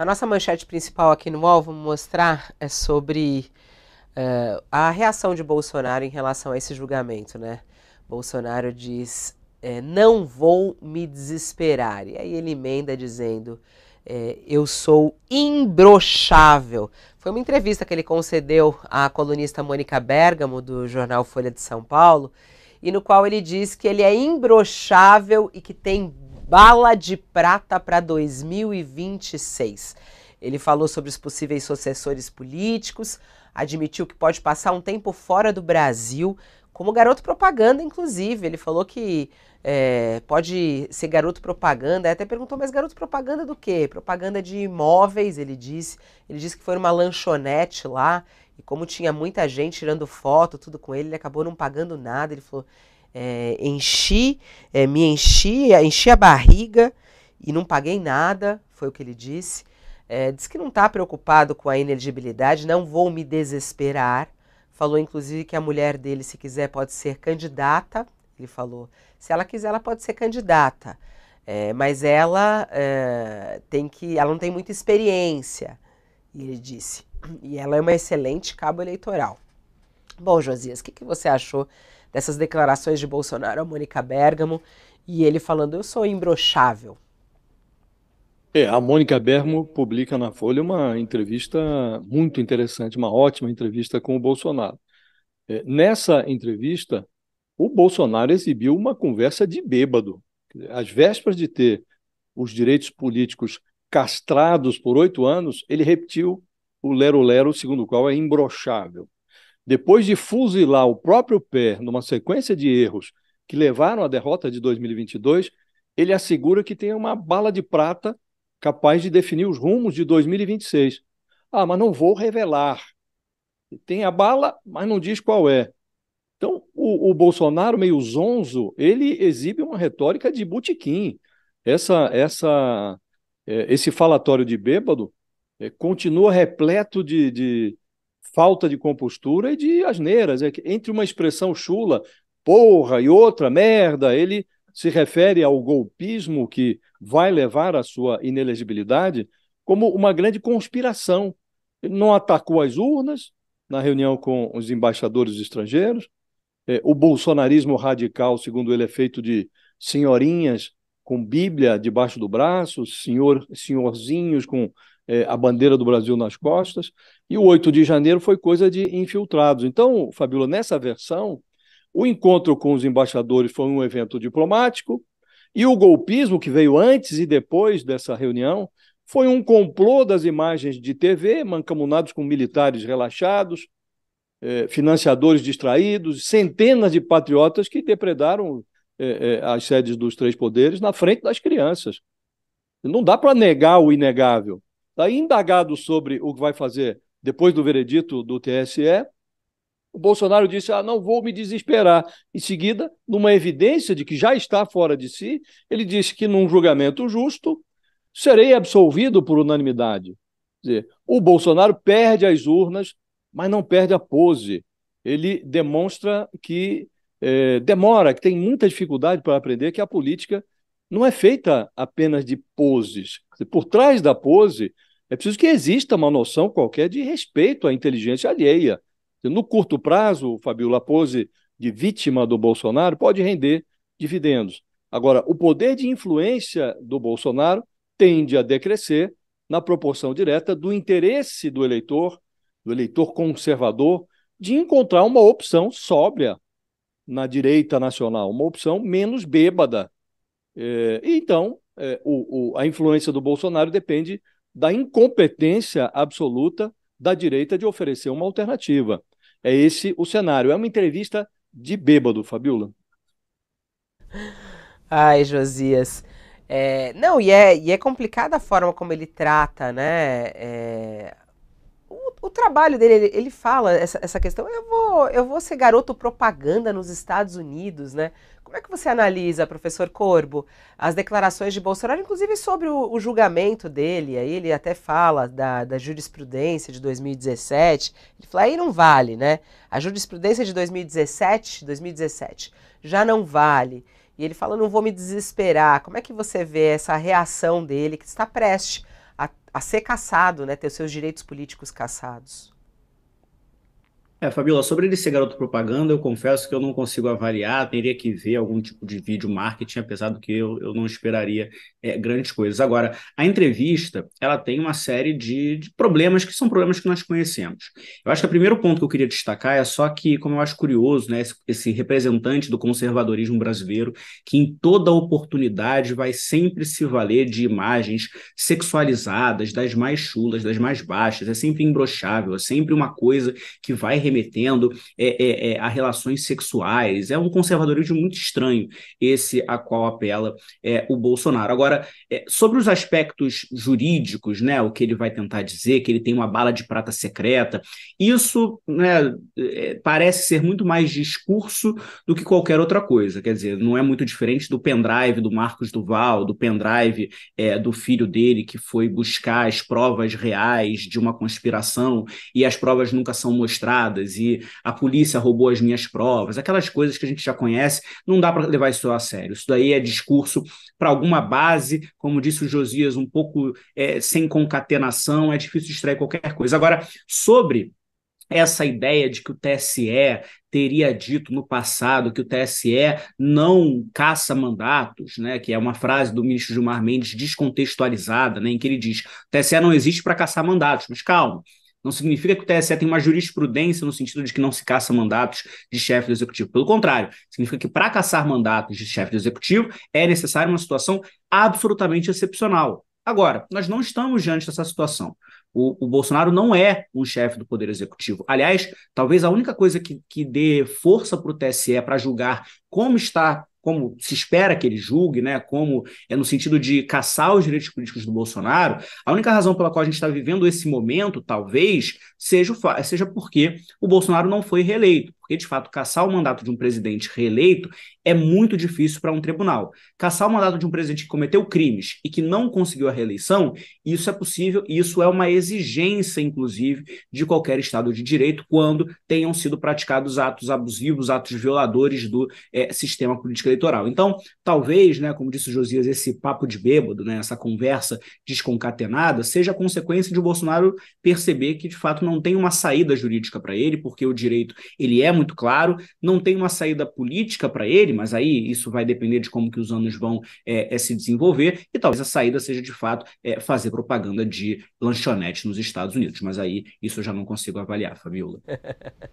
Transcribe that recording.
A nossa manchete principal aqui no UOL, vamos mostrar, é sobre uh, a reação de Bolsonaro em relação a esse julgamento, né? Bolsonaro diz, é, não vou me desesperar. E aí ele emenda dizendo, é, eu sou imbrochável. Foi uma entrevista que ele concedeu à colunista Mônica Bergamo, do jornal Folha de São Paulo, e no qual ele diz que ele é imbrochável e que tem bala de prata para 2026. Ele falou sobre os possíveis sucessores políticos, admitiu que pode passar um tempo fora do Brasil, como garoto propaganda, inclusive. Ele falou que é, pode ser garoto propaganda. até perguntou, mas garoto propaganda do quê? Propaganda de imóveis, ele disse. Ele disse que foi uma lanchonete lá. E como tinha muita gente tirando foto, tudo com ele, ele acabou não pagando nada. Ele falou: é, enchi, é, me enchi, enchi a barriga e não paguei nada, foi o que ele disse. É, diz que não está preocupado com a ineligibilidade, não vou me desesperar. Falou, inclusive, que a mulher dele, se quiser, pode ser candidata. Ele falou, se ela quiser, ela pode ser candidata. É, mas ela é, tem que, ela não tem muita experiência. E ele disse, e ela é uma excelente cabo eleitoral. Bom, Josias, o que, que você achou dessas declarações de Bolsonaro a Mônica Bergamo e ele falando: Eu sou imbrochável. É, a Mônica Bergamo publica na Folha uma entrevista muito interessante, uma ótima entrevista com o Bolsonaro. É, nessa entrevista, o Bolsonaro exibiu uma conversa de bêbado. Às vésperas de ter os direitos políticos castrados por oito anos, ele repetiu o lero-lero, segundo o qual é imbrochável depois de fuzilar o próprio pé numa sequência de erros que levaram à derrota de 2022, ele assegura que tem uma bala de prata capaz de definir os rumos de 2026. Ah, mas não vou revelar. Tem a bala, mas não diz qual é. Então, o, o Bolsonaro, meio zonzo, ele exibe uma retórica de butiquim. Essa, essa, é, esse falatório de bêbado é, continua repleto de, de, falta de compostura e de asneiras. É entre uma expressão chula, porra, e outra, merda, ele se refere ao golpismo que vai levar à sua inelegibilidade como uma grande conspiração. Ele não atacou as urnas na reunião com os embaixadores estrangeiros. É, o bolsonarismo radical, segundo ele, é feito de senhorinhas com Bíblia debaixo do braço, senhor, senhorzinhos com é, a bandeira do Brasil nas costas, e o 8 de janeiro foi coisa de infiltrados. Então, Fabíola, nessa versão, o encontro com os embaixadores foi um evento diplomático, e o golpismo, que veio antes e depois dessa reunião, foi um complô das imagens de TV, mancamunados com militares relaxados, eh, financiadores distraídos, centenas de patriotas que depredaram eh, as sedes dos três poderes na frente das crianças. Não dá para negar o inegável. Daí, tá indagado sobre o que vai fazer depois do veredito do TSE, o Bolsonaro disse: Ah, não vou me desesperar. Em seguida, numa evidência de que já está fora de si, ele disse que num julgamento justo serei absolvido por unanimidade. Quer dizer, o Bolsonaro perde as urnas, mas não perde a pose. Ele demonstra que eh, demora, que tem muita dificuldade para aprender que a política não é feita apenas de poses. Por trás da pose é preciso que exista uma noção qualquer de respeito à inteligência alheia. No curto prazo, o Fabio Lapose, de vítima do Bolsonaro, pode render dividendos. Agora, o poder de influência do Bolsonaro tende a decrescer na proporção direta do interesse do eleitor, do eleitor conservador, de encontrar uma opção sóbria na direita nacional, uma opção menos bêbada. É, então, é, o, o, a influência do Bolsonaro depende da incompetência absoluta da direita de oferecer uma alternativa. É esse o cenário. É uma entrevista de bêbado, Fabiola. Ai, Josias. É, não, e é, e é complicada a forma como ele trata, né? É, o trabalho dele, ele, ele fala essa, essa, questão, eu vou, eu vou ser garoto propaganda nos Estados Unidos, né? Como é que você analisa, professor Corbo, as declarações de Bolsonaro, inclusive sobre o, o julgamento dele, aí ele até fala da, da jurisprudência de 2017, ele fala, aí não vale, né? A jurisprudência de 2017, 2017, já não vale. E ele fala, não vou me desesperar. Como é que você vê essa reação dele que está prestes a, a ser caçado, né, ter os seus direitos políticos caçados. É, Fabiola, sobre ele ser garoto propaganda, eu confesso que eu não consigo avaliar, teria que ver algum tipo de vídeo marketing, apesar do que eu, eu não esperaria é, grandes coisas. Agora, a entrevista, ela tem uma série de, de, problemas que são problemas que nós conhecemos. Eu acho que o primeiro ponto que eu queria destacar é só que, como eu acho curioso, né, esse, esse representante do conservadorismo brasileiro, que em toda oportunidade vai sempre se valer de imagens sexualizadas, das mais chulas, das mais baixas, é sempre imbrochável, é sempre uma coisa que vai remetendo é, é, é, a relações sexuais. É um conservadorismo muito estranho, esse a qual apela é, o Bolsonaro. Agora, é, sobre os aspectos jurídicos, né, o que ele vai tentar dizer, que ele tem uma bala de prata secreta, isso né, é, parece ser muito mais discurso do que qualquer outra coisa. Quer dizer, não é muito diferente do pendrive do Marcos Duval, do pendrive do filho dele que foi buscar as provas reais de uma conspiração e as provas nunca são mostradas e a polícia roubou as minhas provas, aquelas coisas que a gente já conhece, não dá para levar isso a sério. Isso daí é discurso para alguma base, como disse o Josias, um pouco é, sem concatenação, é difícil extrair qualquer coisa. Agora, sobre essa ideia de que o TSE teria dito no passado que o TSE não caça mandatos, né, que é uma frase do ministro Gilmar Mendes descontextualizada, né, em que ele diz: o TSE não existe para caçar mandatos, mas calma. Não significa que o TSE tem uma jurisprudência no sentido de que não se caça mandatos de chefe do executivo. Pelo contrário, significa que para caçar mandatos de chefe do executivo é necessária uma situação absolutamente excepcional. Agora, nós não estamos diante dessa situação. O, o Bolsonaro não é um chefe do Poder Executivo. Aliás, talvez a única coisa que, que dê força para o TSE para julgar como está como se espera que ele julgue, né, como é no sentido de caçar os direitos políticos do Bolsonaro, a única razão pela qual a gente está vivendo esse momento, talvez, seja, seja porque o Bolsonaro não foi reeleito porque de fato caçar o mandato de um presidente reeleito é muito difícil para um tribunal. Caçar o mandato de um presidente que cometeu crimes e que não conseguiu a reeleição, isso é possível, isso é uma exigência, inclusive, de qualquer Estado de Direito, quando tenham sido praticados atos abusivos, atos violadores do é, sistema político eleitoral. Então, talvez, né, como disse o Josias, esse papo de bêbado, né, essa conversa desconcatenada, seja consequência de Bolsonaro perceber que, de fato, não tem uma saída jurídica para ele, porque o direito ele é muito claro, não tem uma saída política para ele, mas aí isso vai depender de como que os anos vão é, é, se desenvolver, e talvez a saída seja de fato é, fazer propaganda de lanchonete nos Estados Unidos, mas aí isso eu já não consigo avaliar, Fabiola.